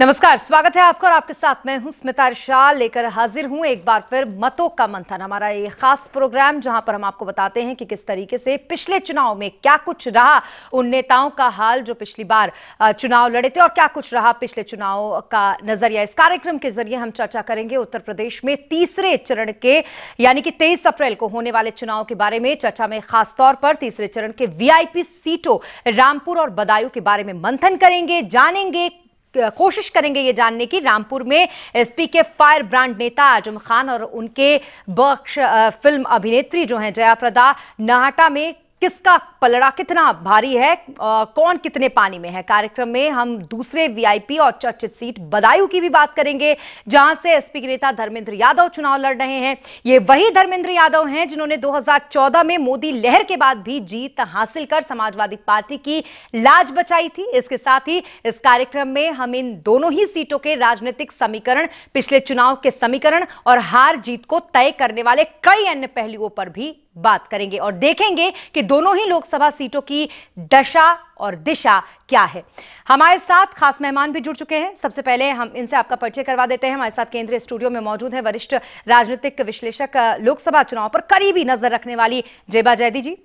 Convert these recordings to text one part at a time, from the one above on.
नमस्कार स्वागत है आपका और आपके साथ मैं हूं स्मिता शाह लेकर हाजिर हूं एक बार फिर मतों का मंथन हमारा ये खास प्रोग्राम जहां पर हम आपको बताते हैं कि किस तरीके से पिछले चुनाव में क्या कुछ रहा उन नेताओं का हाल जो पिछली बार चुनाव लड़े थे और क्या कुछ रहा पिछले चुनाव का नजरिया इस कार्यक्रम के जरिए हम चर्चा करेंगे उत्तर प्रदेश में तीसरे चरण के यानी कि तेईस अप्रैल को होने वाले चुनाव के बारे में चर्चा में खासतौर पर तीसरे चरण के वीआईपी सीटों रामपुर और बदायूं के बारे में मंथन करेंगे जानेंगे कोशिश करेंगे ये जानने की रामपुर में एसपी के फायर ब्रांड नेता आजम खान और उनके बख्श फिल्म अभिनेत्री जो हैं जया प्रदा नाहटा में किसका पलड़ा कितना भारी है आ, कौन कितने पानी में है कार्यक्रम में हम दूसरे वीआईपी और चर्चित सीट बदायूं की भी बात करेंगे जहां से एसपी के नेता धर्मेंद्र यादव चुनाव लड़ रहे हैं ये वही धर्मेंद्र यादव हैं जिन्होंने 2014 में मोदी लहर के बाद भी जीत हासिल कर समाजवादी पार्टी की लाज बचाई थी इसके साथ ही इस कार्यक्रम में हम इन दोनों ही सीटों के राजनीतिक समीकरण पिछले चुनाव के समीकरण और हार जीत को तय करने वाले कई अन्य पहलुओं पर भी बात करेंगे और देखेंगे कि दोनों ही लोकसभा सीटों की दशा और दिशा क्या है हमारे साथ खास मेहमान भी जुड़ चुके हैं सबसे पहले हम इनसे आपका परिचय करवा देते हैं हमारे साथ केंद्रीय स्टूडियो में मौजूद है वरिष्ठ राजनीतिक विश्लेषक लोकसभा चुनाव पर करीबी नजर रखने वाली जेबा जैदी जी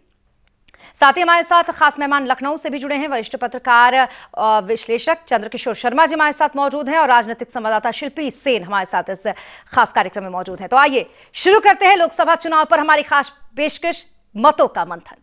साथ ही हमारे साथ खास मेहमान लखनऊ से भी जुड़े हैं वरिष्ठ पत्रकार विश्लेषक चंद्रकिशोर शर्मा जी हमारे साथ मौजूद हैं और राजनीतिक संवाददाता शिल्पी सेन हमारे साथ इस खास कार्यक्रम में मौजूद हैं तो आइए शुरू करते हैं लोकसभा चुनाव पर हमारी खास पेशकश मतों का मंथन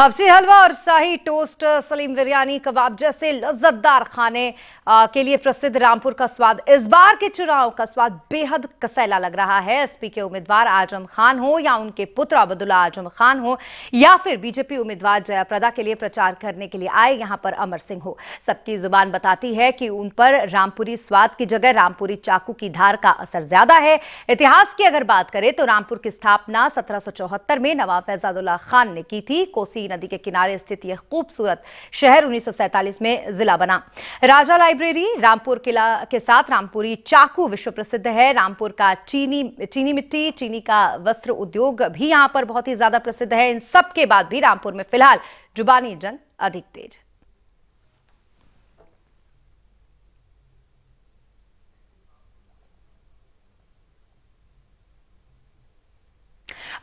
हफ्सी हलवा और शाही टोस्ट सलीम बिरयानी कबाब जैसे लज्जतदार खाने आ, के लिए प्रसिद्ध रामपुर का स्वाद इस बार के चुनाव का स्वाद बेहद कसैला लग रहा है एसपी के उम्मीदवार आजम खान हो या उनके पुत्र अबदुल्ला आजम खान हो या फिर बीजेपी उम्मीदवार जयाप्रदा के लिए प्रचार करने के लिए आए यहां पर अमर सिंह हो सबकी जुबान बताती है कि उन पर रामपुरी स्वाद की जगह रामपुरी चाकू की धार का असर ज्यादा है इतिहास की अगर बात करें तो रामपुर की स्थापना सत्रह में नवाब फैजादुल्ला खान ने की थी कोसी गोमती नदी के किनारे स्थित यह खूबसूरत शहर 1947 में जिला बना राजा लाइब्रेरी रामपुर किला के साथ रामपुरी चाकू विश्व प्रसिद्ध है रामपुर का चीनी चीनी मिट्टी चीनी का वस्त्र उद्योग भी यहां पर बहुत ही ज्यादा प्रसिद्ध है इन सबके बाद भी रामपुर में फिलहाल जुबानी जंग अधिक तेज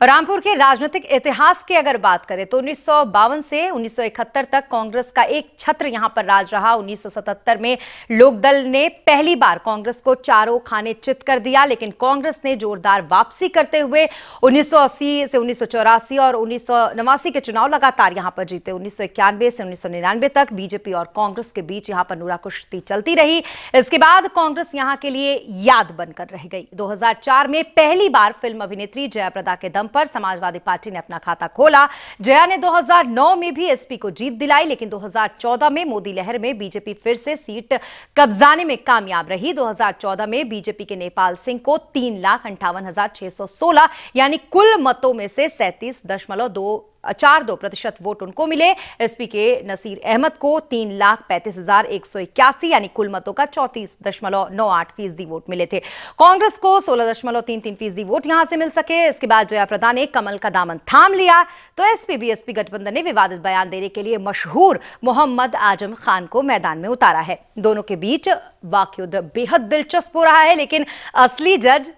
रामपुर के राजनीतिक इतिहास की अगर बात करें तो उन्नीस से 1971 तक कांग्रेस का एक छत्र यहां पर राज रहा 1977 में लोकदल ने पहली बार कांग्रेस को चारों खाने चित कर दिया लेकिन कांग्रेस ने जोरदार वापसी करते हुए 1980 से उन्नीस और उन्नीस के चुनाव लगातार यहां पर जीते उन्नीस से उन्नीस तक बीजेपी और कांग्रेस के बीच यहां पर नूरा कुश्ती चलती रही इसके बाद कांग्रेस यहां के लिए याद बनकर रह गई दो में पहली बार फिल्म अभिनेत्री जयाप्रदा के दम पर समाजवादी पार्टी ने अपना खाता खोला जया ने 2009 में भी एसपी को जीत दिलाई लेकिन 2014 में मोदी लहर में बीजेपी फिर से सीट कब्जाने में कामयाब रही 2014 में बीजेपी के नेपाल सिंह को तीन लाख अंठावन हजार छह सौ सोलह यानी कुल मतों में से सैंतीस दशमलव दो चार दो प्रतिशत वोट उनको मिले एसपी के नसीर अहमद को तीन लाख पैंतीस हजार एक सौ इक्यासी यानी कुल मतों का चौतीस दशमलव नौ आठ फीसदी वोट मिले थे कांग्रेस को सोलह दशमलव तीन तीन फीसदी वोट यहां से मिल सके इसके बाद जया प्रदा ने कमल का दामन थाम लिया तो एसपी बीएसपी गठबंधन ने विवादित बयान देने के लिए मशहूर मोहम्मद आजम खान को मैदान में उतारा है दोनों के बीच वाक्युद्ध बेहद दिलचस्प हो रहा है लेकिन असली जज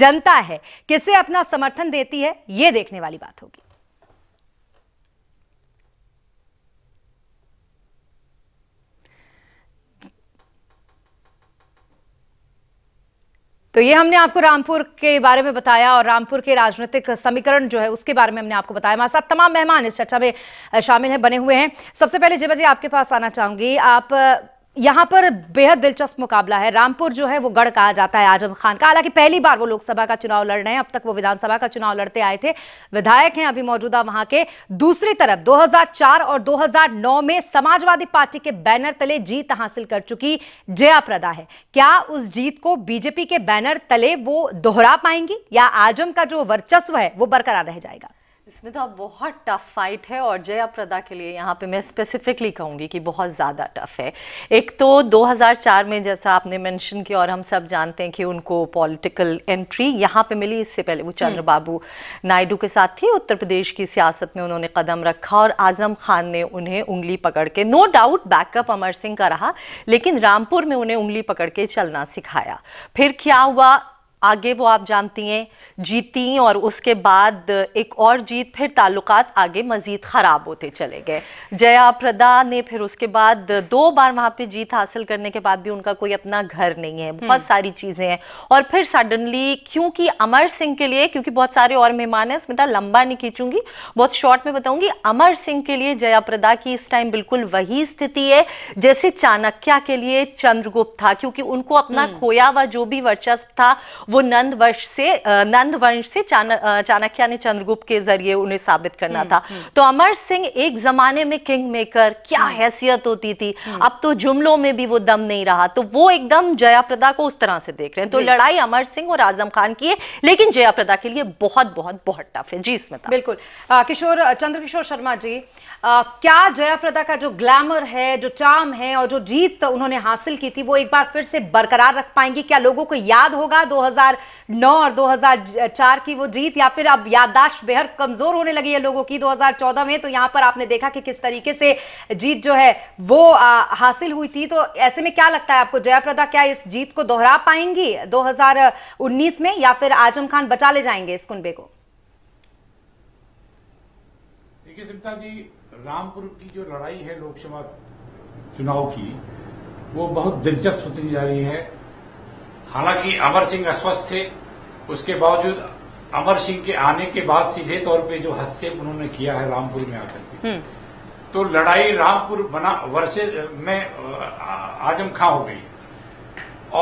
जनता है किसे अपना समर्थन देती है यह देखने वाली बात होगी तो ये हमने आपको रामपुर के बारे में बताया और रामपुर के राजनीतिक समीकरण जो है उसके बारे में हमने आपको बताया हमारे साथ तमाम मेहमान इस चर्चा में शामिल हैं बने हुए हैं सबसे पहले जेबा जी आपके पास आना चाहूंगी आप यहां पर बेहद दिलचस्प मुकाबला है रामपुर जो है वो गढ़ कहा जाता है आजम खान का हालांकि पहली बार वो लोकसभा का चुनाव लड़ रहे हैं अब तक वो विधानसभा का चुनाव लड़ते आए थे विधायक हैं अभी मौजूदा वहां के दूसरी तरफ 2004 और 2009 में समाजवादी पार्टी के बैनर तले जीत हासिल कर चुकी जया प्रदा है क्या उस जीत को बीजेपी के बैनर तले वो दोहरा पाएंगी या आजम का जो वर्चस्व है वो बरकरार रह जाएगा इसमें तो बहुत टफ फाइट है और जया प्रदा के लिए यहाँ पे मैं स्पेसिफिकली कहूँगी कि बहुत ज़्यादा टफ है एक तो 2004 में जैसा आपने मेंशन किया और हम सब जानते हैं कि उनको पॉलिटिकल एंट्री यहाँ पे मिली इससे पहले वो चंद्रबाबू हम्म। नायडू के साथ थी उत्तर प्रदेश की सियासत में उन्होंने कदम रखा और आजम खान ने उन्हें उंगली पकड़ के no doubt backup Amar Singh का रहा लेकिन रामपुर में उन्हें उंगली पकड़ के चलना सिखाया फिर क्या हुआ आगे वो आप जानती हैं जीती और उसके बाद एक और जीत फिर ताल्लुकात आगे मज़ीद ख़राब होते चले गए जया प्रदा ने फिर उसके बाद दो बार वहाँ पे जीत हासिल करने के बाद भी उनका कोई अपना घर नहीं है बहुत हम्म। सारी चीज़ें हैं और फिर सडनली क्योंकि अमर सिंह के लिए क्योंकि बहुत सारे और मेहमान हैं स्मिता लंबा नहीं खींचूंगी बहुत शॉर्ट में बताऊंगी अमर सिंह के लिए जया प्रदा की इस टाइम बिल्कुल वही स्थिति है जैसे चाणक्या के लिए चंद्रगुप्त था क्योंकि उनको अपना हम्म। खोया हुआ जो भी वर्चस्व था वो नंद वर्ष से नंद वंश से चाणक्य ने चंद्रगुप्त के जरिए उन्हें साबित करना हम्म, था हम्म। तो अमर सिंह एक जमाने में किंग मेकर क्या हम्म। हैसियत होती थी अब तो जुमलों में भी वो दम नहीं रहा तो वो एकदम जयाप्रदा को उस तरह से देख रहे हैं तो लड़ाई अमर सिंह और आजम खान की है लेकिन जयाप्रदा के लिए बहुत बहुत बहुत टफ है जी इसमें बिल्कुल किशोर चंद्रकिशोर शर्मा जी आ, क्या जयाप्रदा का जो ग्लैमर है जो चाम है और जो जीत उन्होंने हासिल की थी वो एक बार फिर से बरकरार रख पाएंगी क्या लोगों को याद होगा दो 2009 और 2004 की वो जीत या फिर अब याददाश्त बेहद कमजोर होने लगी है लोगों की 2014 में तो यहाँ पर आपने देखा कि किस तरीके से जीत जो है वो आ, हासिल हुई थी तो ऐसे में क्या लगता है आपको जयाप्रदा क्या इस जीत को दोहरा पाएंगी दो में या फिर आजम खान बचा ले जाएंगे इस कुंबे को जी रामपुर की जो लड़ाई है लोकसभा चुनाव की वो बहुत दिलचस्प होती जा रही है हालांकि अमर सिंह अस्वस्थ थे उसके बावजूद अमर सिंह के आने के बाद सीधे तौर पे जो हस्से उन्होंने किया है रामपुर में आकर के हम्म। तो लड़ाई रामपुर बना वर्षे में आजम खां हो गई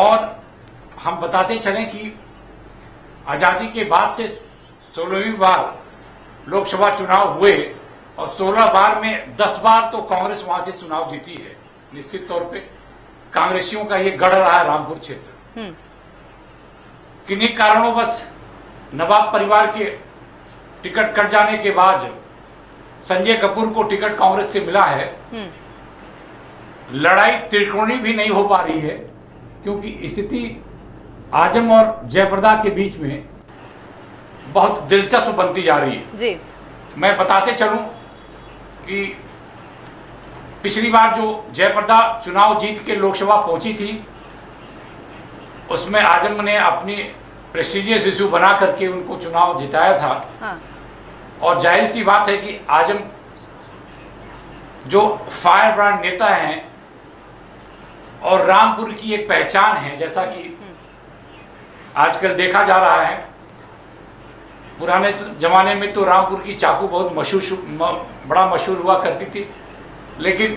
और हम बताते चले कि आजादी के बाद से सोलहवीं बार लोकसभा चुनाव हुए और सोलह बार में दस बार तो कांग्रेस वहां से चुनाव जीती है निश्चित तौर पे कांग्रेसियों का ये गढ़ रहा है रामपुर क्षेत्र हम्म। किन्हीं कारणों बस नवाब परिवार के टिकट कट जाने के बाद संजय कपूर को टिकट कांग्रेस से मिला है हम्म। लड़ाई त्रिकोणी भी नहीं हो पा रही है क्योंकि स्थिति आजम और जयप्रदा के बीच में बहुत दिलचस्प बनती जा रही है जी। मैं बताते चलूं कि पिछली बार जो जयप्रदा चुनाव जीत के लोकसभा पहुंची थी उसमें आजम ने अपनी प्रेसिजियस इश्यू बना करके उनको चुनाव जिताया था हाँ। और जाहिर सी बात है कि आजम जो फायर ब्रांड नेता हैं और रामपुर की एक पहचान है जैसा कि हम्म। आजकल देखा जा रहा है पुराने जमाने में तो रामपुर की चाकू बहुत मशहूर बड़ा मशहूर हुआ करती थी लेकिन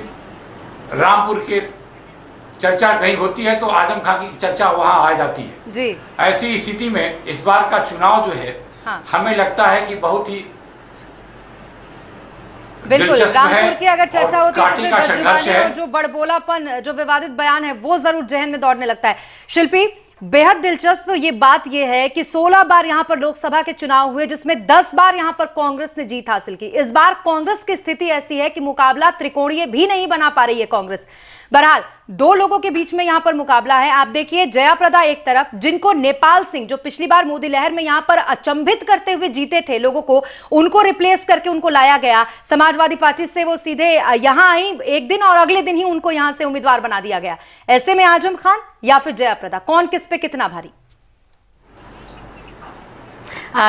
रामपुर के चर्चा कहीं होती है तो आजम खां की चर्चा वहाँ आ जाती है जी ऐसी स्थिति में इस बार का चुनाव जो है हाँ। हमें लगता है कि बहुत ही बिल्कुल रामपुर की अगर चर्चा होती है तो फिर बदजुबानी ने जो बड़बोलापन जो विवादित बयान है वो जरूर जहन में दौड़ने लगता है शिल्पी बेहद दिलचस्प ये बात यह है कि 16 बार यहां पर लोकसभा के चुनाव हुए जिसमें 10 बार यहां पर कांग्रेस ने जीत हासिल की इस बार कांग्रेस की स्थिति ऐसी है कि मुकाबला त्रिकोणीय भी नहीं बना पा रही है कांग्रेस बहरहाल दो लोगों के बीच में यहां पर मुकाबला है आप देखिए जयाप्रदा एक तरफ जिनको नेपाल सिंह जो पिछली बार मोदी लहर में यहां पर अचंभित करते हुए जीते थे लोगों को उनको रिप्लेस करके उनको लाया गया समाजवादी पार्टी से वो सीधे यहां आई एक दिन और अगले दिन ही उनको यहां से उम्मीदवार बना दिया गया ऐसे में आजम खान या फिर जयाप्रदा कौन किस पे कितना भारी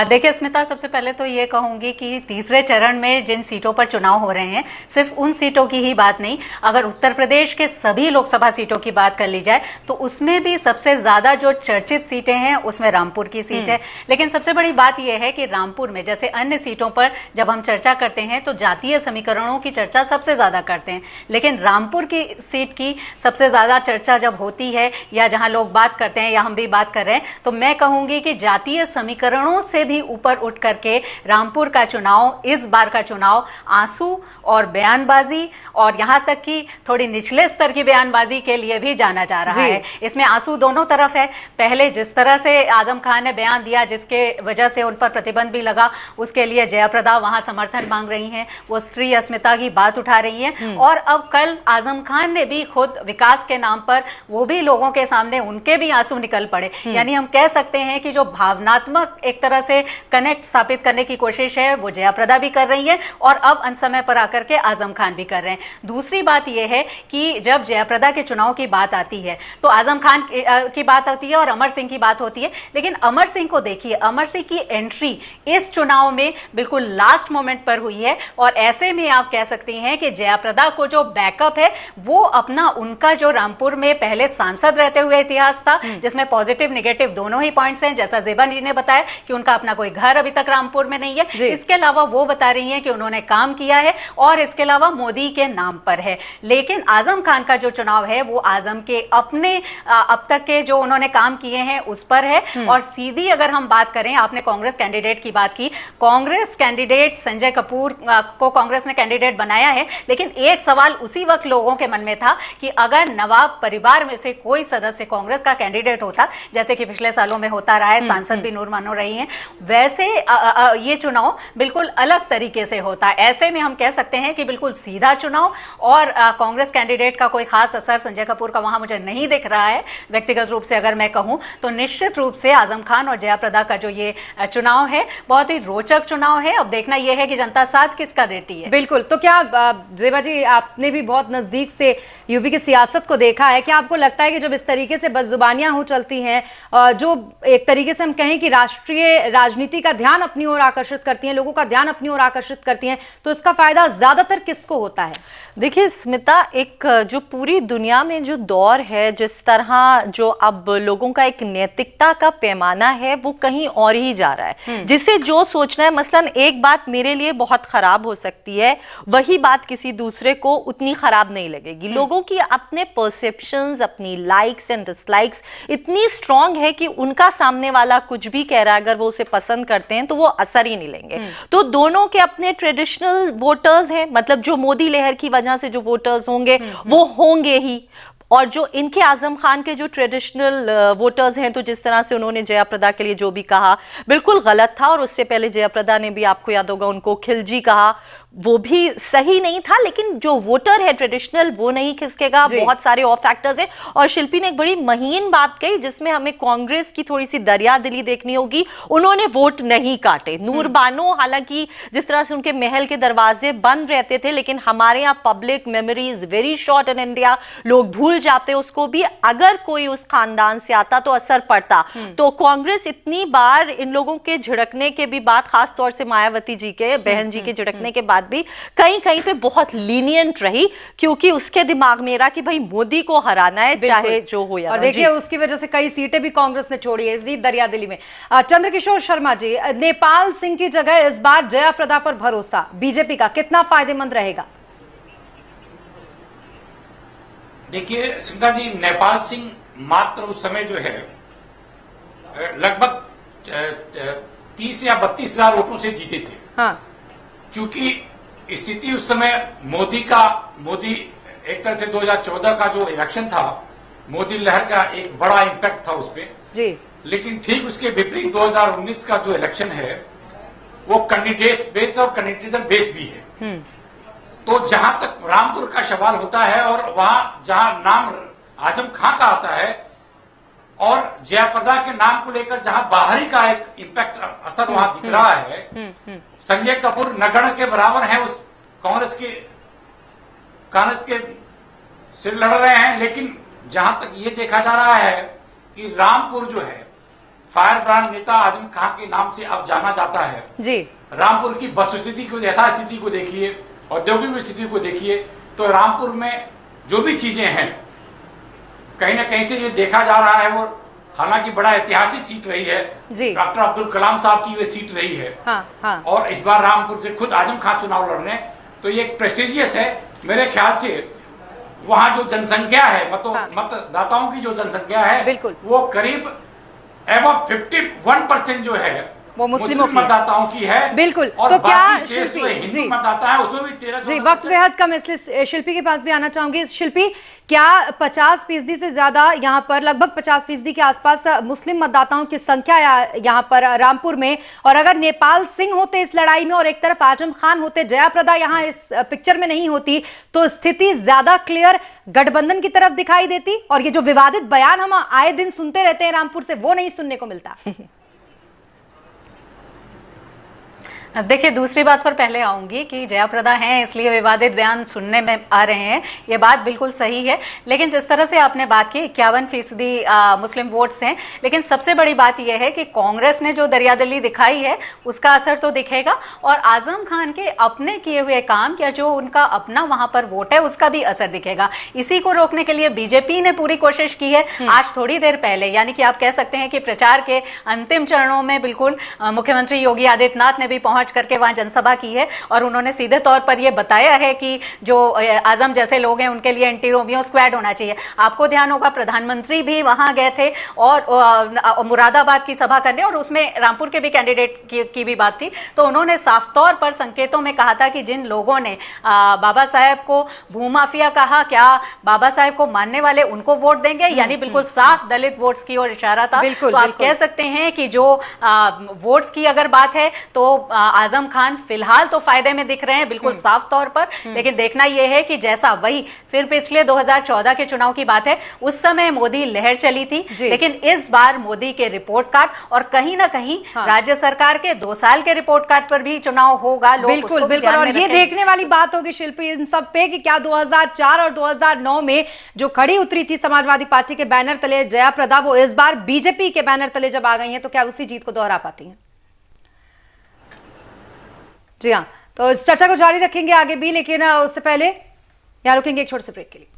देखिए स्मिता सबसे पहले तो ये कहूँगी कि तीसरे चरण में जिन सीटों पर चुनाव हो रहे हैं सिर्फ उन सीटों की ही बात नहीं अगर उत्तर प्रदेश के सभी लोकसभा सीटों की बात कर ली जाए तो उसमें भी सबसे ज़्यादा जो चर्चित सीटें हैं उसमें रामपुर की सीट है हम्म। लेकिन सबसे बड़ी बात यह है कि रामपुर में जैसे अन्य सीटों पर जब हम चर्चा करते हैं तो जातीय समीकरणों की चर्चा सबसे ज़्यादा करते हैं लेकिन रामपुर की सीट की सबसे ज़्यादा चर्चा जब होती है या जहाँ लोग बात करते हैं या हम भी बात कर रहे हैं तो मैं कहूँगी कि जातीय समीकरणों से भी ऊपर उठ करके रामपुर का चुनाव इस बार का चुनाव आंसू और बयानबाजी और यहाँ तक कि थोड़ी निचले स्तर की बयानबाजी के लिए भी जाना जा रहा है इसमें आंसू दोनों तरफ है पहले जिस तरह से आजम खान ने बयान दिया जिसके वजह से उन पर प्रतिबंध भी लगा उसके लिए जयाप्रदा वहां समर्थन मांग रही हैं वो स्त्री अस्मिता की बात उठा रही हैं हम्म। और अब कल आजम खान ने भी खुद विकास के नाम पर वो भी लोगों के सामने उनके भी आंसू निकल पड़े हम्म। यानी हम कह सकते हैं कि जो भावनात्मक एक तरह तरह से कनेक्ट स्थापित करने की कोशिश है वो जयाप्रदा भी कर रही है और अब अनसमय पर आकर के आजम खान भी कर रहे हैं दूसरी बात यह है कि जब जयाप्रदा के चुनाव की बात आती है तो आजम खान की बात आती है और अमर सिंह की बात होती है लेकिन अमर सिंह को देखिए अमर सिंह की एंट्री इस चुनाव में बिल्कुल लास्ट मोमेंट पर हुई है और ऐसे में आप कह सकते हैं कि जयाप्रदा को जो बैकअप है वो अपना उनका जो रामपुर में पहले सांसद रहते हुए इतिहास था हम्म। जिसमें पॉजिटिव निगेटिव दोनों ही पॉइंट्स हैं जैसा जेबन जी ने बताया कि उनका उनका अपना कोई घर अभी तक रामपुर में नहीं है इसके अलावा वो बता रही है कि उन्होंने काम किया है और इसके अलावा मोदी के नाम पर है लेकिन आजम खान का जो चुनाव है वो आजम के अपने अब तक के जो उन्होंने काम किए हैं उस पर है हम्म। और सीधी अगर हम बात करें आपने कांग्रेस कैंडिडेट की बात की कांग्रेस कैंडिडेट संजय कपूर को कांग्रेस ने कैंडिडेट बनाया है लेकिन एक सवाल उसी वक्त लोगों के मन में था कि अगर नवाब परिवार में से कोई सदस्य कांग्रेस का कैंडिडेट होता जैसे कि पिछले सालों में होता रहा है हम्म, सांसद हम्म। भी नूर मानो रही हैं वैसे आ, आ, ये चुनाव बिल्कुल अलग तरीके से होता है ऐसे में हम कह सकते हैं कि बिल्कुल सीधा चुनाव और कांग्रेस कैंडिडेट का कोई खास असर संजय कपूर का वहां मुझे नहीं दिख रहा है व्यक्तिगत रूप से अगर मैं कहूं तो निश्चित रूप से आजम खान और जयाप्रदा का जो ये चुनाव है बहुत ही रोचक चुनाव है अब देखना यह है कि जनता साथ किसका देती है बिल्कुल तो क्या जेबा जी आपने भी बहुत नजदीक से यूपी की सियासत को देखा है क्या आपको लगता है कि जब इस तरीके से बदजुबानियां हो चलती हैं जो एक तरीके से हम कहें कि राष्ट्रीय राजनीति का ध्यान अपनी ओर आकर्षित करती हैं लोगों का ध्यान अपनी ओर आकर्षित करती हैं तो इसका फायदा ज्यादातर किसको होता है देखिए स्मिता एक जो पूरी दुनिया में जो दौर है जिस तरह जो अब लोगों का एक नैतिकता का पैमाना है वो कहीं और ही जा रहा है हम्म। जिसे जो सोचना है मसलन एक बात मेरे लिए बहुत खराब हो सकती है वही बात किसी दूसरे को उतनी खराब नहीं लगेगी हम्म। लोगों की अपने परसेप्शन अपनी लाइक्स एंड डिसलाइक्स इतनी स्ट्रांग है कि उनका सामने वाला कुछ भी कह रहा है अगर वो उसे उसे पसंद करते हैं तो वो असर ही नहीं लेंगे हम्म। तो दोनों के अपने ट्रेडिशनल वोटर्स हैं मतलब जो मोदी लहर की वजह से जो वोटर्स होंगे हम्म, हम्म। वो होंगे ही और जो इनके आजम खान के जो ट्रेडिशनल वोटर्स हैं तो जिस तरह से उन्होंने जयाप्रदा के लिए जो भी कहा बिल्कुल गलत था और उससे पहले जयाप्रदा ने भी आपको याद होगा उनको खिलजी कहा वो भी सही नहीं था लेकिन जो वोटर है ट्रेडिशनल वो नहीं खिसकेगा बहुत सारे और फैक्टर्स है और शिल्पी ने एक बड़ी महीन बात कही जिसमें हमें कांग्रेस की थोड़ी सी दरिया दिली देखनी होगी उन्होंने वोट नहीं काटे हम्म। नूर बानो हालांकि जिस तरह से उनके महल के दरवाजे बंद रहते थे लेकिन हमारे यहाँ public memory is very short in India लोग भूल जाते उसको भी अगर कोई उस खानदान से आता तो असर पड़ता हम्म। तो कांग्रेस इतनी बार इन लोगों के झिड़कने के भी बात खासतौर से मायावती जी के बहन जी हम्म, के झिड़कने के बाद बाद भी कहीं कहीं पे बहुत लीनियंट रही क्योंकि उसके दिमाग में रहा कि भाई मोदी को हराना है चाहे जो हो या और देखिए उसकी वजह से कई सीटें भी कांग्रेस ने छोड़ी है इसी दरिया दिल्ली में चंद्रकिशोर शर्मा जी नेपाल सिंह की जगह इस बार जया प्रदा पर भरोसा बीजेपी का कितना फायदेमंद रहेगा देखिए सिंधा जी नेपाल सिंह मात्र उस समय जो है लगभग तीस या बत्तीस हजार वोटों से जीते थे हाँ। चूंकि स्थिति उस समय मोदी का मोदी एक तरह से 2014 का जो इलेक्शन था मोदी लहर का एक बड़ा इम्पैक्ट था उसपे लेकिन ठीक उसके विपरीत 2019 का जो इलेक्शन है वो कैंडिडेट बेस और कैंडिडेटर बेस भी है हम्म। तो जहां तक रामपुर का सवाल होता है और वहां जहां नाम आजम खां का आता है और जयाप्रदा के नाम को लेकर जहां बाहरी का एक इम्पैक्ट असर वहां दिख रहा हम्म, है हम्म, हम्म, संजय कपूर नगण के बराबर है उस कांग्रेस के कांग्रेस के सिर लड़ रहे हैं लेकिन जहां तक ये देखा जा रहा है कि रामपुर जो है फायर ब्रांड नेता आदमी खान के नाम से अब जाना जाता है जी रामपुर की स्थिति को यथास्थिति को देखिए औद्योगिक स्थिति को देखिए तो रामपुर में जो भी चीजें हैं कहीं ना कहीं से ये देखा जा रहा है वो हालांकि बड़ा ऐतिहासिक सीट रही है डॉक्टर अब्दुल कलाम साहब की ये सीट रही है हाँ, हाँ। और इस बार रामपुर से खुद आजम खां चुनाव लड़ने तो ये प्रेस्टिजियस है मेरे ख्याल से वहाँ जो जनसंख्या है मतों हाँ। मतदाताओं की जो जनसंख्या है वो करीब एवं फिफ्टी वन परसेंट जो है वो मुस्लिमों मुस्लिम मतदाताओं की है बिल्कुल तो क्या शिल्पी जी मतदाता है उसमें भी तेरह जी वक्त बेहद कम इसलिए शिल्पी के पास भी आना चाहूंगी शिल्पी क्या 50 फीसदी से ज्यादा यहाँ पर लगभग 50 फीसदी के आसपास मुस्लिम मतदाताओं की संख्या यहाँ पर रामपुर में और अगर नेपाल सिंह होते इस लड़ाई में और एक तरफ आजम खान होते जयाप्रदा यहाँ इस पिक्चर में नहीं होती तो स्थिति ज्यादा क्लियर गठबंधन की तरफ दिखाई देती और ये जो विवादित बयान हम आए दिन सुनते रहते हैं रामपुर से वो नहीं सुनने को मिलता देखिए दूसरी बात पर पहले आऊंगी कि जयाप्रदा हैं इसलिए विवादित बयान सुनने में आ रहे हैं ये बात बिल्कुल सही है लेकिन जिस तरह से आपने बात की इक्यावन फीसदी मुस्लिम वोट्स हैं लेकिन सबसे बड़ी बात यह है कि कांग्रेस ने जो दरियादली दिखाई है उसका असर तो दिखेगा और आजम खान के अपने किए हुए काम या जो उनका अपना वहां पर वोट है उसका भी असर दिखेगा इसी को रोकने के लिए बीजेपी ने पूरी कोशिश की है हम्म। आज थोड़ी देर पहले यानी कि आप कह सकते हैं कि प्रचार के अंतिम चरणों में बिल्कुल मुख्यमंत्री योगी आदित्यनाथ ने भी पहुंच पहुंच करके वहां जनसभा की है और उन्होंने सीधे तौर पर यह बताया है कि जो आजम जैसे लोग हैं उनके लिए एंटी रोमियो स्क्वाड होना चाहिए आपको ध्यान होगा प्रधानमंत्री भी वहां गए थे और मुरादाबाद की सभा करने और उसमें रामपुर के भी कैंडिडेट की, भी बात थी तो उन्होंने साफ तौर पर संकेतों में कहा था कि जिन लोगों ने बाबा साहेब को भूमाफिया कहा क्या बाबा साहेब को मानने वाले उनको वोट देंगे हम्म, यानी बिल्कुल हम्म। साफ दलित वोट्स की ओर इशारा था तो आप कह सकते हैं कि जो वोट्स की अगर बात है तो आ, आजम खान फिलहाल तो फायदे में दिख रहे हैं बिल्कुल हम्म। साफ तौर पर हम्म। लेकिन देखना यह है कि जैसा वही फिर पिछले 2014 के चुनाव की बात है उस समय मोदी लहर चली थी लेकिन इस बार मोदी के रिपोर्ट कार्ड और कहीं ना कहीं हाँ। राज्य सरकार के दो साल के रिपोर्ट कार्ड पर भी चुनाव होगा लोग बिल्कुल बिल्कुल और ये देखने वाली बात होगी शिल्पी इन सब पे कि क्या 2004 और 2009 में जो खड़ी उतरी थी समाजवादी पार्टी के बैनर तले जया प्रदा वो इस बार बीजेपी के बैनर तले जब आ गई है तो क्या उसी जीत को दोहरा पाती है जी हाँ तो इस चर्चा को जारी रखेंगे आगे भी लेकिन उससे पहले यहाँ रुकेंगे एक छोटे से ब्रेक के लिए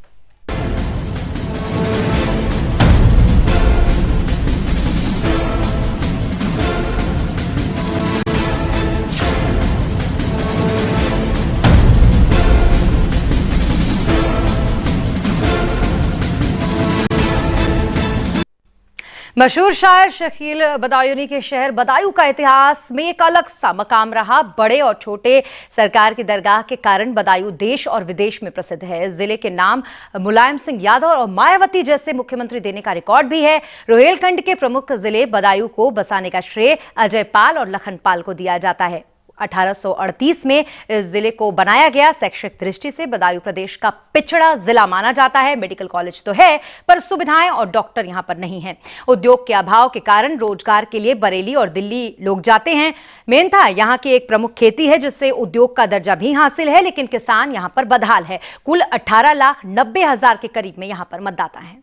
मशहूर शायर शकील बदायूनी के शहर बदायूं का इतिहास में एक अलग सा मकाम रहा बड़े और छोटे सरकार की दरगाह के कारण बदायूं देश और विदेश में प्रसिद्ध है जिले के नाम मुलायम सिंह यादव और मायावती जैसे मुख्यमंत्री देने का रिकॉर्ड भी है रोहेलखंड के प्रमुख जिले बदायूं को बसाने का श्रेय अजय पाल और लखन पाल को दिया जाता है 1838 में इस जिले को बनाया गया शैक्षिक दृष्टि से बदायूं प्रदेश का पिछड़ा जिला माना जाता है मेडिकल कॉलेज तो है पर सुविधाएं और डॉक्टर यहां पर नहीं है उद्योग के अभाव के कारण रोजगार के लिए बरेली और दिल्ली लोग जाते हैं मेन था यहाँ की एक प्रमुख खेती है जिससे उद्योग का दर्जा भी हासिल है लेकिन किसान यहाँ पर बदहाल है कुल अठारह लाख नब्बे हजार के करीब में यहाँ पर मतदाता है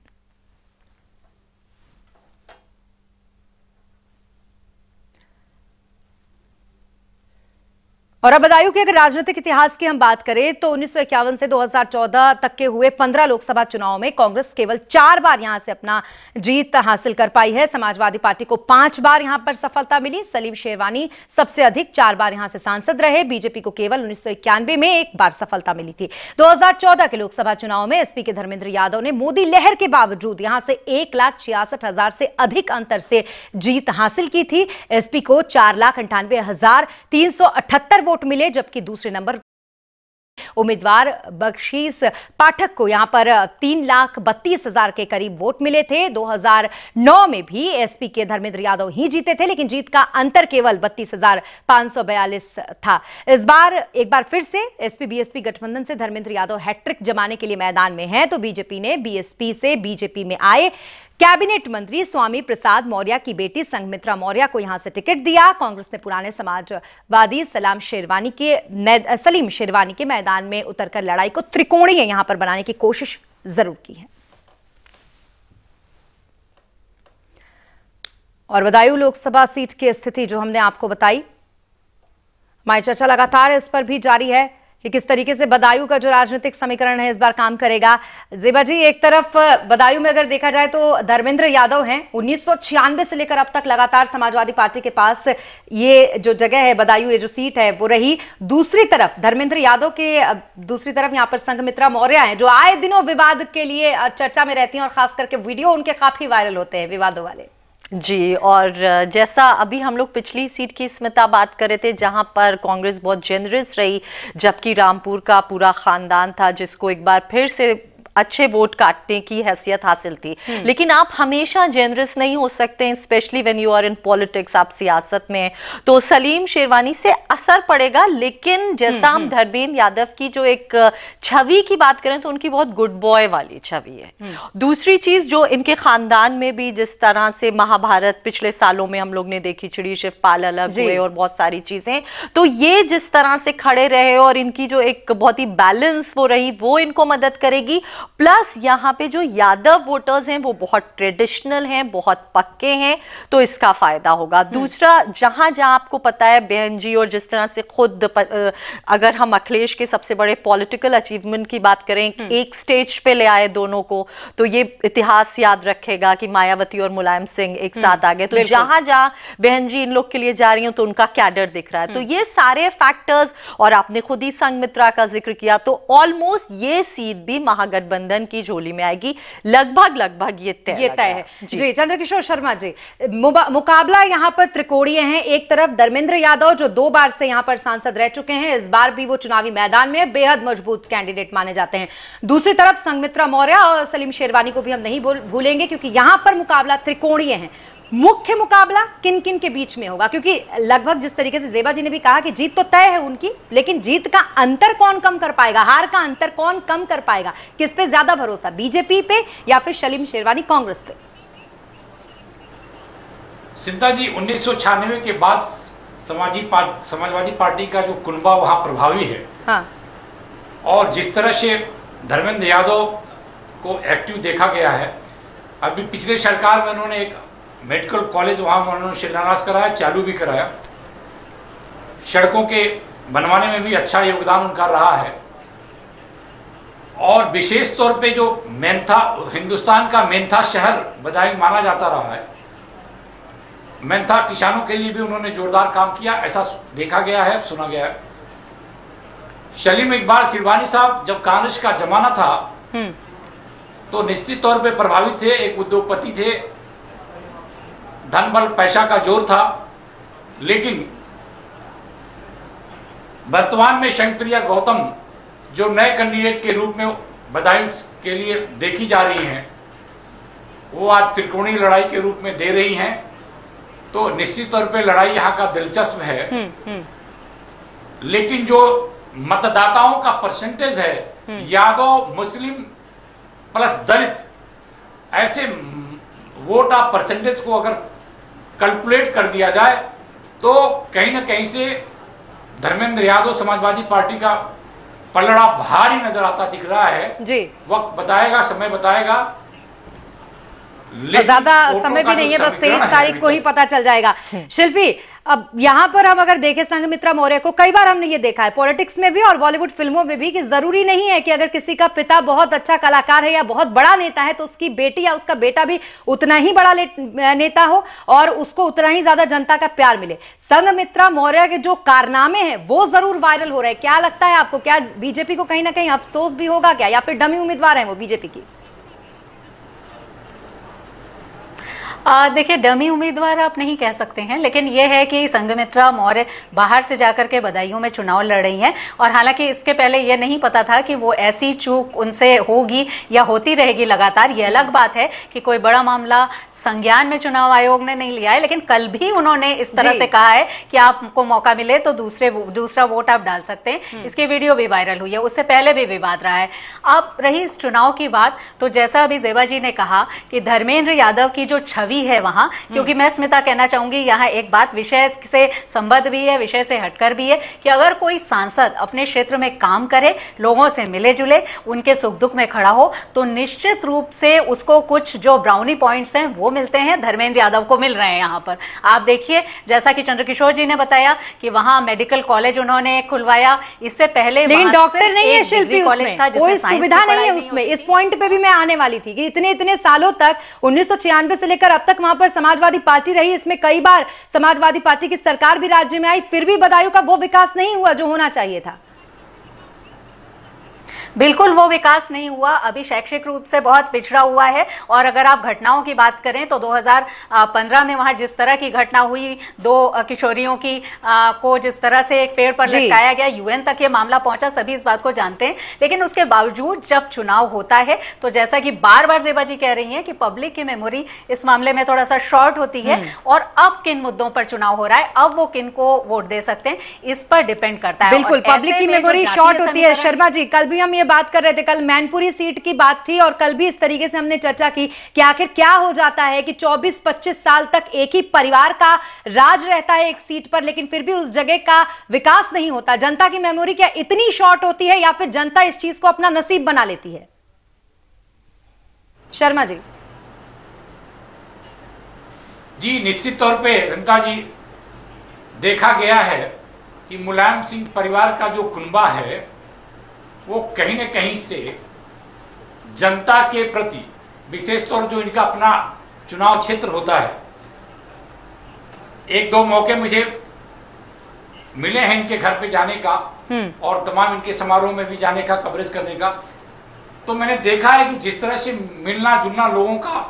और अब बतायू कि अगर राजनीतिक इतिहास की हम बात करें तो उन्नीस से 2014 तक के हुए 15 लोकसभा चुनाव में कांग्रेस केवल चार बार यहां से अपना जीत हासिल कर पाई है समाजवादी पार्टी को पांच बार यहां पर सफलता मिली सलीम शेरवानी सबसे अधिक चार बार यहां से सांसद रहे बीजेपी को केवल उन्नीस में एक बार सफलता मिली थी दो के लोकसभा चुनाव में एसपी के धर्मेंद्र यादव ने मोदी लहर के बावजूद यहां से एक लाख छियासठ हजार से अधिक अंतर से जीत हासिल की थी एसपी को चार लाख अंठानवे हजार तीन सौ अठहत्तर वोट मिले जबकि दूसरे नंबर उम्मीदवार बख्शीस पाठक को यहां पर तीन लाख बत्तीस हजार के करीब वोट मिले थे 2009 में भी एसपी के धर्मेंद्र यादव ही जीते थे लेकिन जीत का अंतर केवल बत्तीस हजार पांच सौ बयालीस था इस बार एक बार फिर से एसपी बीएसपी गठबंधन से धर्मेंद्र यादव हैट्रिक जमाने के लिए मैदान में हैं तो बीजेपी ने बीएसपी से बीजेपी में आए कैबिनेट मंत्री स्वामी प्रसाद मौर्य की बेटी संगमित्रा मौर्य को यहां से टिकट दिया कांग्रेस ने पुराने समाजवादी सलाम शेरवानी के सलीम शेरवानी के मैदान में उतरकर लड़ाई को त्रिकोणीय यहां पर बनाने की कोशिश जरूर की है और बदायूं लोकसभा सीट की स्थिति जो हमने आपको बताई माई चर्चा लगातार इस पर भी जारी है कि किस तरीके से बदायूं का जो राजनीतिक समीकरण है इस बार काम करेगा जेबा जी एक तरफ बदायूं में अगर देखा जाए तो धर्मेंद्र यादव हैं उन्नीस से लेकर अब तक लगातार समाजवादी पार्टी के पास ये जो जगह है बदायूं ये जो सीट है वो रही दूसरी तरफ धर्मेंद्र यादव के दूसरी तरफ यहां पर संघमित्रा मौर्य है जो आए दिनों विवाद के लिए चर्चा में रहती है और खास करके वीडियो उनके काफी वायरल होते हैं विवादों वाले जी और जैसा अभी हम लोग पिछली सीट की स्मिता बात कर रहे थे जहां पर कांग्रेस बहुत जेनरस रही जबकि रामपुर का पूरा खानदान था जिसको एक बार फिर से अच्छे वोट काटने की हैसियत हासिल थी हम्म। लेकिन आप हमेशा जेनरस नहीं हो सकते especially when you are in politics आप सियासत में तो सलीम शेरवानी से असर पड़ेगा लेकिन जैसा हम हम्म, हम्म। धर्मेंद्र यादव की जो एक छवि की बात करें तो उनकी बहुत गुड बॉय वाली छवि है दूसरी चीज जो इनके खानदान में भी जिस तरह से महाभारत पिछले सालों में हम लोग ने देखी खिचड़ी शिवपाल अलग हुए और बहुत सारी चीजें तो ये जिस तरह से खड़े रहे और इनकी जो एक बहुत ही बैलेंस वो रही वो इनको मदद करेगी प्लस यहाँ पे जो यादव वोटर्स हैं वो बहुत ट्रेडिशनल हैं बहुत पक्के हैं तो इसका फायदा होगा हम्म। दूसरा जहां जहां आपको पता है बहन जी और जिस तरह से खुद अगर हम अखिलेश के सबसे बड़े पॉलिटिकल अचीवमेंट की बात करें हम्म। एक स्टेज पे ले आए दोनों को तो ये इतिहास याद रखेगा कि मायावती और मुलायम सिंह एक हम्म, साथ आ गए तो जहां जहां बहन जी इन लोग के लिए जा रही हूं तो उनका कैडर दिख रहा है तो ये सारे फैक्टर्स और आपने खुद ही संघ मित्रा का जिक्र किया तो ऑलमोस्ट ये सीट भी महागठबंधन गठबंधन की झोली में आएगी लगभग लगभग ये तय ये तय है जी, जी चंद्रकिशोर शर्मा जी मुकाबला यहाँ पर त्रिकोणीय है एक तरफ धर्मेंद्र यादव जो दो बार से यहाँ पर सांसद रह चुके हैं इस बार भी वो चुनावी मैदान में बेहद मजबूत कैंडिडेट माने जाते हैं दूसरी तरफ संगमित्रा मौर्य और सलीम शेरवानी को भी हम नहीं भूलेंगे क्योंकि यहाँ पर मुकाबला त्रिकोणीय है मुख्य मुकाबला किन किन के बीच में होगा क्योंकि लगभग जिस तरीके से जेबा जी ने भी कहा कि जीत तो तय है उनकी लेकिन जीत का अंतर कौन कम कर पाएगा हार का अंतर कौन कम कर पाएगा किस पे ज्यादा भरोसा बीजेपी पे या फिर शलीम शेरवानी कांग्रेस पे सिंधा जी उन्नीस के बाद समाजी पार, समाजवादी पार्टी का जो कुनबा वहां प्रभावी है हाँ। और जिस तरह से धर्मेंद्र यादव को एक्टिव देखा गया है अभी पिछले सरकार में उन्होंने एक मेडिकल कॉलेज वहां उन्होंने शिलान्यास कराया चालू भी कराया सड़कों के बनवाने में भी अच्छा योगदान उनका रहा है और विशेष तौर पे जो मेंथा हिंदुस्तान का मेंथा शहर बदायूं माना जाता रहा है मेंथा किसानों के लिए भी उन्होंने जोरदार काम किया ऐसा देखा गया है सुना गया है शलीम इकबाल सिरवानी साहब जब कांग्रेस का जमाना था हम्म। तो निश्चित तौर पे प्रभावित थे एक उद्योगपति थे धन बल पैसा का जोर था लेकिन वर्तमान में शंकरिया गौतम जो नए कैंडिडेट के रूप में बधाई के लिए देखी जा रही हैं वो आज त्रिकोणी लड़ाई के रूप में दे रही हैं तो निश्चित तौर पे लड़ाई यहाँ का दिलचस्प है हुँ, हम्म, हुँ. हम्म। लेकिन जो मतदाताओं का परसेंटेज है हम्म। यादव मुस्लिम प्लस दलित ऐसे वोट आप परसेंटेज को अगर कैलकुलेट कर दिया जाए तो कहीं ना कहीं से धर्मेंद्र यादव समाजवादी पार्टी का पलड़ा भारी नजर आता दिख रहा है जी वक्त बताएगा समय बताएगा ज्यादा समय भी नहीं है बस तेईस तारीख को ही पता चल जाएगा हम्म। शिल्पी अब यहाँ पर हम अगर देखें संगमित्रा मौर्य को कई बार हमने ये देखा है पॉलिटिक्स में भी और बॉलीवुड फिल्मों में भी कि जरूरी नहीं है कि अगर किसी का पिता बहुत अच्छा कलाकार है या बहुत बड़ा नेता है तो उसकी बेटी या उसका बेटा भी उतना ही बड़ा नेता हो और उसको उतना ही ज्यादा जनता का प्यार मिले संगमित्रा मौर्य के जो कारनामे हैं वो जरूर वायरल हो रहे हैं क्या लगता है आपको क्या बीजेपी को कहीं ना कहीं अफसोस भी होगा क्या या फिर डमी उम्मीदवार है वो बीजेपी की देखिए डमी उम्मीदवार आप नहीं कह सकते हैं लेकिन यह है कि संगमित्रा मौर्य बाहर से जाकर के बदायूं में चुनाव लड़ रही हैं और हालांकि इसके पहले यह नहीं पता था कि वो ऐसी चूक उनसे होगी या होती रहेगी लगातार ये अलग बात है कि कोई बड़ा मामला संज्ञान में चुनाव आयोग ने नहीं लिया है लेकिन कल भी उन्होंने इस तरह से कहा है कि आपको मौका मिले तो दूसरे दूसरा वोट आप डाल सकते हैं हम्म। इसकी वीडियो भी वायरल हुई है उससे पहले भी विवाद रहा है अब रही इस चुनाव की बात तो जैसा अभी जेबा जी ने कहा कि धर्मेंद्र यादव की जो छवि भी है वहां क्योंकि मैं स्मिता कहना चाहूंगी यहाँ एक बात विषय से संबद्ध भी है विषय से हटकर भी है कि अगर कोई सांसद अपने क्षेत्र में काम करे लोगों से मिले जुले उनके सुख दुख में खड़ा हो तो निश्चित रूप से उसको कुछ जो ब्राउनी पॉइंट्स हैं वो मिलते हैं धर्मेंद्र यादव को मिल रहे हैं यहाँ पर आप देखिए जैसा कि चंद्रकिशोर जी ने बताया कि वहां मेडिकल कॉलेज उन्होंने खुलवाया इससे पहले लेकिन डॉक्टर नहीं है शिल्पी कॉलेज था कोई सुविधा नहीं है उसमें इस पॉइंट पे भी मैं आने वाली थी कि इतने इतने सालों तक उन्नीस से लेकर अब तक वहां पर समाजवादी पार्टी रही इसमें कई बार समाजवादी पार्टी की सरकार भी राज्य में आई फिर भी बदायूं का वो विकास नहीं हुआ जो होना चाहिए था बिल्कुल वो विकास नहीं हुआ अभी शैक्षिक रूप से बहुत पिछड़ा हुआ है और अगर आप घटनाओं की बात करें तो 2015 में वहां जिस तरह की घटना हुई दो किशोरियों की आ, को जिस तरह से एक पेड़ पर लटकाया गया यूएन तक ये मामला पहुंचा सभी इस बात को जानते हैं लेकिन उसके बावजूद जब चुनाव होता है तो जैसा कि बार बार जेबा जी कह रही है कि पब्लिक की मेमोरी इस मामले में थोड़ा सा शॉर्ट होती है हम्म। और अब किन मुद्दों पर चुनाव हो रहा है अब वो किन को वोट दे सकते हैं इस पर डिपेंड करता है बिल्कुल पब्लिक की मेमोरी शॉर्ट होती है शर्मा जी कल भी हम ये बात कर रहे थे कल मैनपुरी सीट की बात थी और कल भी इस तरीके से हमने चर्चा की कि आखिर क्या हो जाता है कि 24-25 साल तक एक ही परिवार का राज रहता है एक सीट पर लेकिन फिर भी उस जगह का विकास नहीं होता जनता की मेमोरी क्या इतनी शॉर्ट होती है या फिर जनता इस चीज को अपना नसीब बना लेती है शर्मा जी जी निश्चित तौर पे रंका जी देखा गया है कि मुलायम सिंह परिवार का जो कुनबा है वो कहीं न कहीं से जनता के प्रति विशेष तौर जो इनका अपना चुनाव क्षेत्र होता है एक दो मौके मुझे मिले हैं इनके घर पे जाने का हम्म। और तमाम इनके समारोह में भी जाने का कवरेज करने का तो मैंने देखा है कि जिस तरह से मिलना जुलना लोगों का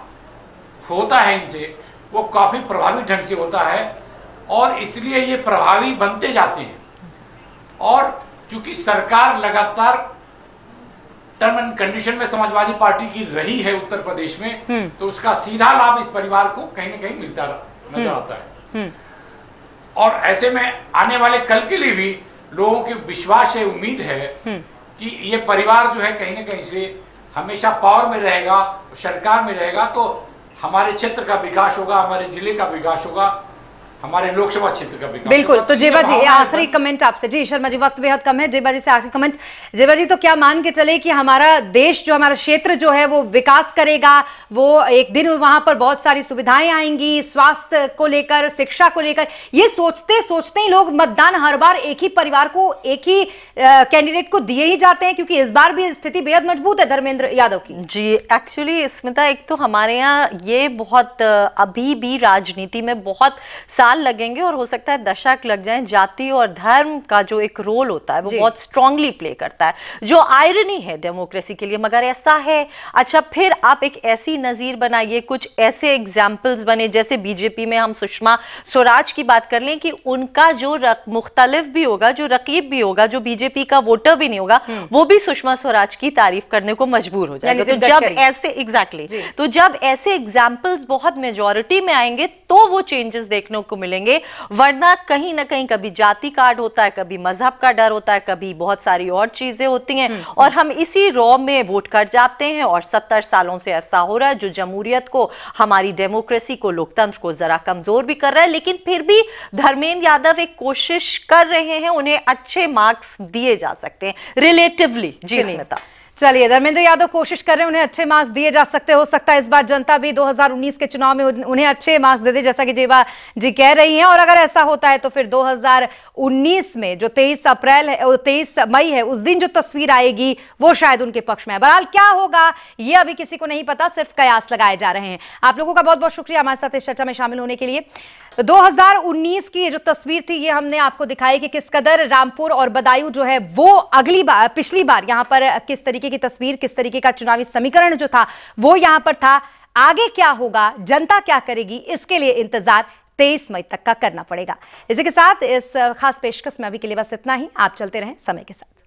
होता है इनसे वो काफी प्रभावी ढंग से होता है और इसलिए ये प्रभावी बनते जाते हैं और क्योंकि सरकार लगातार टर्म एंड कंडीशन में समाजवादी पार्टी की रही है उत्तर प्रदेश में हम्म। तो उसका सीधा लाभ इस परिवार को कहीं ना कहीं मिलता नजर हम्म। आता है हम्म। और ऐसे में आने वाले कल के लिए भी लोगों के विश्वास है उम्मीद है कि ये परिवार जो है कहीं ना कहीं से हमेशा पावर में रहेगा सरकार में रहेगा तो हमारे क्षेत्र का विकास होगा हमारे जिले का विकास होगा हमारे लोकसभा क्षेत्र का विकास बिल्कुल तो जेबा जी आखिरी कमेंट आपसे जी शर्मा जी वक्त बेहद कम है जेबा जी से आखिरी कमेंट जेबा जी तो क्या मान के चले कि हमारा देश जो हमारा क्षेत्र जो है वो विकास करेगा वो एक दिन वहां पर बहुत सारी सुविधाएं आएंगी स्वास्थ्य को लेकर शिक्षा को लेकर ये सोचते सोचते ही लोग मतदान हर बार एक ही परिवार को एक ही कैंडिडेट को दिए ही जाते हैं क्योंकि इस बार भी स्थिति बेहद मजबूत है धर्मेंद्र यादव की जी एक्चुअली स्मिता एक तो हमारे यहाँ ये बहुत अभी भी राजनीति में बहुत साल लगेंगे और हो सकता है दशक लग जाए जाति और धर्म का जो एक रोल होता है वो बहुत स्ट्रांगली प्ले करता है जो आयरनी है डेमोक्रेसी के लिए मगर ऐसा है अच्छा फिर आप एक ऐसी नज़ीर बनाइए कुछ ऐसे एग्जाम्पल्स बने जैसे बीजेपी में हम सुषमा स्वराज की बात कर लें कि उनका जो मुख्तलिफ भी होगा जो रकीब भी होगा जो बीजेपी का वोटर भी नहीं होगा हम्म। वो भी सुषमा स्वराज की तारीफ करने को मजबूर हो जाएगा तो, तो जब ऐसे एग्जैक्टली तो जब ऐसे एग्जाम्पल्स बहुत मेजोरिटी में आएंगे तो वो चेंजेस देखने को मिलेंगे वरना कहीं ना कहीं कभी जाति कार्ड होता है कभी मजहब का डर होता है कभी बहुत सारी और चीजें होती हैं हम्म, और हम्म। हम इसी रॉ में वोट कर जाते हैं और सत्तर सालों से ऐसा हो रहा है जो जमहूरियत को हमारी डेमोक्रेसी को लोकतंत्र को जरा कमजोर भी कर रहा है लेकिन फिर भी धर्मेंद्र यादव एक कोशिश कर रहे हैं उन्हें अच्छे मार्क्स दिए जा सकते हैं रिलेटिवली जी स्मिता चलिए धर्मेंद्र यादव कोशिश कर रहे हैं उन्हें अच्छे मार्क्स दिए जा सकते हो सकता है इस बार जनता भी 2019 के चुनाव में उन्हें अच्छे मार्क्स दे दे जैसा कि जेवा जी कह रही हैं और अगर ऐसा होता है तो फिर 2019 में जो 23 अप्रैल है तेईस मई है उस दिन जो तस्वीर आएगी वो शायद उनके पक्ष में है बहरहाल क्या होगा ये अभी किसी को नहीं पता सिर्फ कयास लगाए जा रहे हैं आप लोगों का बहुत बहुत शुक्रिया हमारे साथ इस चर्चा में शामिल होने के लिए तो 2019 की ये जो तस्वीर थी ये हमने आपको दिखाई कि किस कदर रामपुर और बदायूं जो है वो अगली बार पिछली बार यहां पर किस तरीके की तस्वीर किस तरीके का चुनावी समीकरण जो था वो यहां पर था आगे क्या होगा जनता क्या करेगी इसके लिए इंतजार 23 मई तक का करना पड़ेगा इसी के साथ इस खास पेशकश में अभी के लिए बस इतना ही आप चलते रहें समय के साथ